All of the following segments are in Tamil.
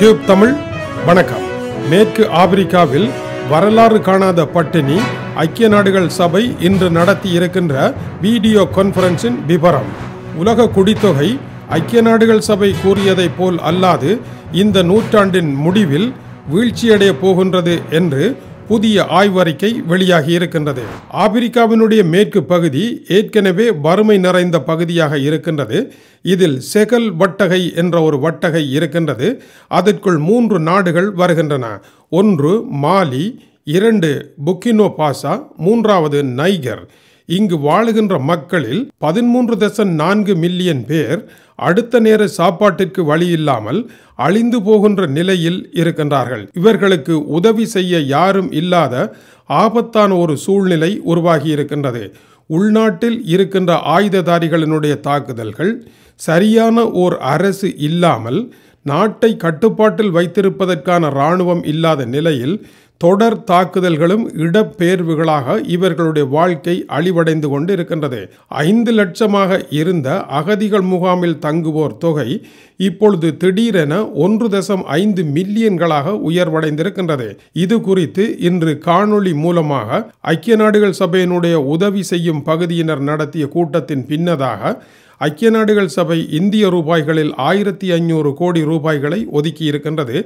டியூப் தமிழ் வணக்கம் மேற்கு ஆப்பிரிக்காவில் வரலாறு காணாத பட்டினி ஐக்கிய நாடுகள் சபை இன்று நடத்தி இருக்கின்ற வீடியோ கான்ஃபரன்ஸின் விபரம் உலக குடித்தொகை ஐக்கிய நாடுகள் சபை கூறியதைப் போல் அல்லாது இந்த நூற்றாண்டின் முடிவில் வீழ்ச்சியடைய போகின்றது என்று புதிய ஆய்வறிக்கை வெளியாகி இருக்கின்றது ஆப்பிரிக்காவினுடைய மேற்கு பகுதி ஏற்கனவே வறுமை நிறைந்த பகுதியாக இருக்கின்றது இதில் செகல் வட்டகை என்ற ஒரு வட்டகை இருக்கின்றது அதற்குள் மூன்று நாடுகள் வருகின்றன ஒன்று மாலி இரண்டு புக்கினோ பாசா மூன்றாவது நைகர் இங்கு வாழுகின்ற மக்களில் பதிமூன்று தசம் நான்கு மில்லியன் பேர் அடுத்த நேர சாப்பாட்டிற்கு வழி இல்லாமல் அழிந்து போகின்ற நிலையில் இருக்கின்றார்கள் இவர்களுக்கு உதவி செய்ய யாரும் இல்லாத ஆபத்தான ஒரு சூழ்நிலை உருவாகி இருக்கின்றது உள்நாட்டில் இருக்கின்ற ஆயுததாரிகளினுடைய தாக்குதல்கள் சரியான ஓர் அரசு இல்லாமல் நாட்டை கட்டுப்பாட்டில் வைத்திருப்பதற்கான இராணுவம் இல்லாத நிலையில் தொடர் தாக்குதல்களும் இடப்பெயர்வுகளாக இவர்களுடைய வாழ்க்கை அழிவடைந்து கொண்டு இருக்கின்றது ஐந்து லட்சமாக இருந்த அகதிகள் முகாமில் தங்குவோர் தொகை இப்பொழுது திடீரென ஒன்று தசம் ஐந்து மில்லியன்களாக உயர்வடைந்திருக்கின்றது இது குறித்து இன்று காணொளி மூலமாக ஐக்கிய நாடுகள் சபையினுடைய உதவி செய்யும் பகுதியினர் நடத்திய கூட்டத்தின் பின்னதாக ஐக்கிய நாடுகள் சபை இந்திய ரூபாய்களில் ஆயிரத்தி ஐநூறு கோடி ரூபாய்களை ஒதுக்கியிருக்கின்றது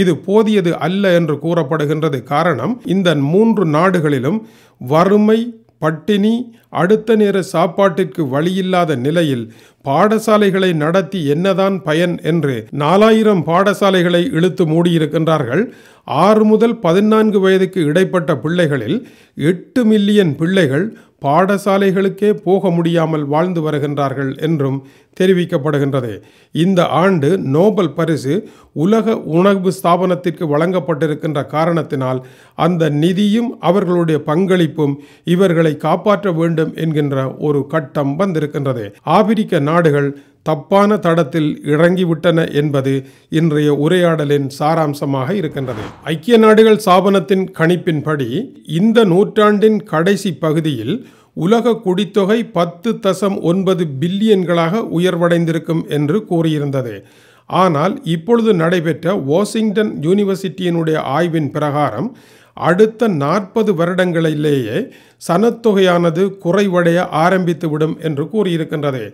இது போதியது அல்ல என்று கூறப்படுகின்றது இருக்கிறது காரணம் இந்த மூன்று நாடுகளிலும் வறுமை பட்டினி அடுத்த நேர சாப்பாட்டிற்கு வழியில்லாத நிலையில் பாடசாலைகளை நடத்தி என்னதான் பயன் என்று நாலாயிரம் பாடசாலைகளை இழுத்து மூடியிருக்கின்றார்கள் ஆறு முதல் பதினான்கு வயதுக்கு இடைப்பட்ட பிள்ளைகளில் எட்டு மில்லியன் பிள்ளைகள் பாடசாலைகளுக்கே போக முடியாமல் வாழ்ந்து வருகின்றார்கள் என்றும் தெரிவிக்கப்படுகின்றது இந்த ஆண்டு நோபல் பரிசு உலக உணவு ஸ்தாபனத்திற்கு வழங்கப்பட்டிருக்கின்ற காரணத்தினால் அந்த நிதியும் அவர்களுடைய பங்களிப்பும் இவர்களை காப்பாற்ற வேண்டும் என்கின்ற ஒரு கட்டம் வந்திருக்கின்றது ஆப்பிரிக்க நாடுகள் தப்பான தடத்தில் இறங்கிவிட்டன என்பது இன்றைய உரையாடலின் சாராம்சமாக இருக்கின்றது ஐக்கிய நாடுகள் சாபனத்தின் கணிப்பின்படி இந்த நூற்றாண்டின் கடைசி பகுதியில் உலக குடித்தொகை பத்து தசம் ஒன்பது பில்லியன்களாக உயர்வடைந்திருக்கும் என்று கூறியிருந்தது ஆனால் இப்பொழுது நடைபெற்ற வாஷிங்டன் யூனிவர்சிட்டியினுடைய ஆய்வின் பிரகாரம் அடுத்த நாற்பது வருடங்களிலேயே சனத்தொகையானது குறைவடைய ஆரம்பித்துவிடும் என்று கூறியிருக்கின்றது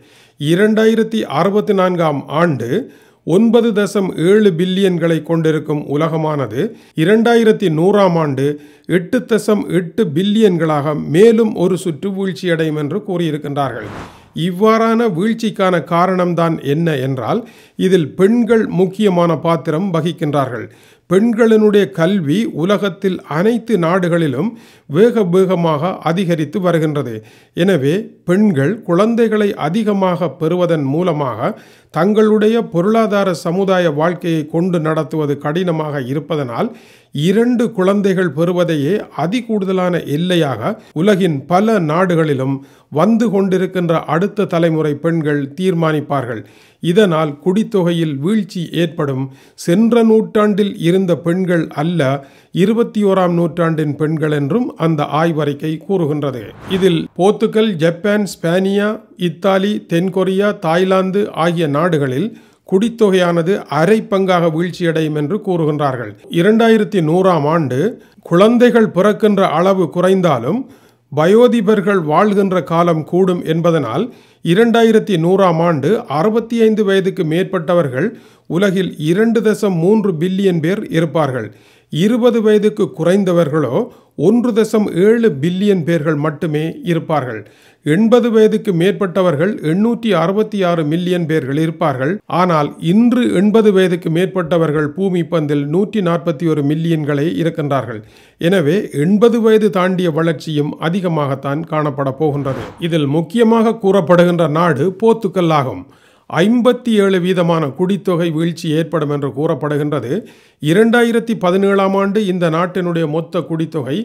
இரண்டாயிரத்தி அறுபத்தி நான்காம் ஆண்டு ஒன்பது தசம் ஏழு பில்லியன்களை கொண்டிருக்கும் உலகமானது இரண்டாயிரத்தி நூறாம் ஆண்டு எட்டு தசம் எட்டு பில்லியன்களாக மேலும் ஒரு சுற்று வீழ்ச்சியடையும் என்று கூறியிருக்கின்றார்கள் இவ்வாறான வீழ்ச்சிக்கான காரணம்தான் என்ன என்றால் இதில் பெண்கள் முக்கியமான பாத்திரம் வகிக்கின்றார்கள் பெண்களினுடைய கல்வி உலகத்தில் அனைத்து நாடுகளிலும் வேக வேகமாக அதிகரித்து வருகின்றது எனவே பெண்கள் குழந்தைகளை அதிகமாக பெறுவதன் மூலமாக தங்களுடைய பொருளாதார சமுதாய வாழ்க்கையை கொண்டு நடத்துவது கடினமாக இருப்பதனால் இரண்டு குழந்தைகள் பெறுவதையே அதிகூடுதலான எல்லையாக உலகின் பல நாடுகளிலும் வந்து கொண்டிருக்கின்ற அடுத்த தலைமுறை பெண்கள் தீர்மானிப்பார்கள் இதனால் குடித்தொகையில் வீழ்ச்சி ஏற்படும் சென்ற நூற்றாண்டில் இருந்த பெண்கள் அல்ல இருபத்தி ஓராம் நூற்றாண்டின் பெண்கள் என்றும் அந்த ஆய்வறிக்கை கூறுகின்றது இதில் போர்த்துகல் ஜப்பான் ஸ்பானியா இத்தாலி தென்கொரியா தாய்லாந்து ஆகிய நாடுகளில் குடித்தொகையானது அரை பங்காக வீழ்ச்சியடையும் என்று கூறுகின்றார்கள் இரண்டாயிரத்தி நூறாம் ஆண்டு குழந்தைகள் பிறக்கின்ற அளவு குறைந்தாலும் பயோதிபர்கள் வாழ்கின்ற காலம் கூடும் என்பதனால் இரண்டாயிரத்தி நூறாம் ஆண்டு அறுபத்தி ஐந்து வயதுக்கு மேற்பட்டவர்கள் உலகில் இரண்டு தசம் மூன்று பில்லியன் பேர் இருப்பார்கள் இருபது வயதுக்கு குறைந்தவர்களோ ஒன்று தசம் ஏழு பில்லியன் பேர்கள் மட்டுமே இருப்பார்கள் எண்பது வயதுக்கு மேற்பட்டவர்கள் எண்ணூற்றி அறுபத்தி ஆறு மில்லியன் பேர்கள் இருப்பார்கள் ஆனால் இன்று எண்பது வயதுக்கு மேற்பட்டவர்கள் பூமி பந்தில் நூற்றி நாற்பத்தி ஒரு மில்லியன்களை இருக்கின்றார்கள் எனவே எண்பது வயது தாண்டிய வளர்ச்சியும் அதிகமாகத்தான் காணப்பட போகின்றது இதில் முக்கியமாக கூறப்படுகின்ற நாடு போர்த்துக்கல் ஆகும் ஐம்பத்தி ஏழு வீதமான குடித்தொகை வீழ்ச்சி ஏற்படும் என்று கூறப்படுகின்றது இரண்டாயிரத்தி பதினேழாம் ஆண்டு இந்த நாட்டினுடைய மொத்த குடித்தொகை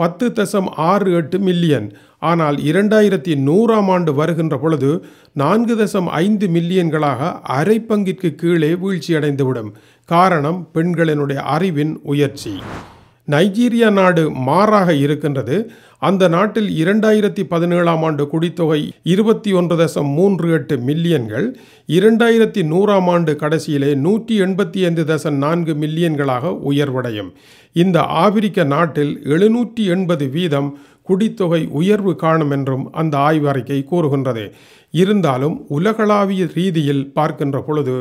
பத்து தசம் ஆறு எட்டு மில்லியன் ஆனால் இரண்டாயிரத்தி நூறாம் ஆண்டு வருகின்ற பொழுது நான்கு தசம் ஐந்து மில்லியன்களாக அரை பங்கிற்கு கீழே வீழ்ச்சியடைந்துவிடும் காரணம் பெண்களினுடைய அறிவின் உயர்ச்சி நைஜீரியா நாடு மாறாக இருக்கின்றது அந்த நாட்டில் இரண்டாயிரத்தி பதினேழாம் ஆண்டு குடித்தொகை இருபத்தி ஒன்று தசம் மூன்று எட்டு மில்லியன்கள் இரண்டாயிரத்தி நூறாம் ஆண்டு கடைசியிலே நூற்றி எண்பத்தி ஐந்து தசம் நான்கு மில்லியன்களாக உயர்வடையும் இந்த ஆப்பிரிக்க நாட்டில் எழுநூற்றி எண்பது வீதம் குடித்தொகை உயர்வு காணும் என்றும் அந்த ஆய்வறிக்கை கூறுகின்றது இருந்தாலும் உலகளாவிய ரீதியில் பார்க்கின்ற பொழுது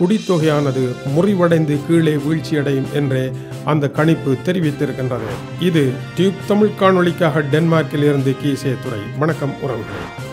குடித்தொகையானது முறிவடைந்து கீழே வீழ்ச்சியடையும் என்றே அந்த கணிப்பு தெரிவித்திருக்கின்றது இது டியூப் தமிழ் காணொலிக்காக அட் டென்மார்க்கிலிருந்து கீசே துறை வணக்கம் உறவுகள்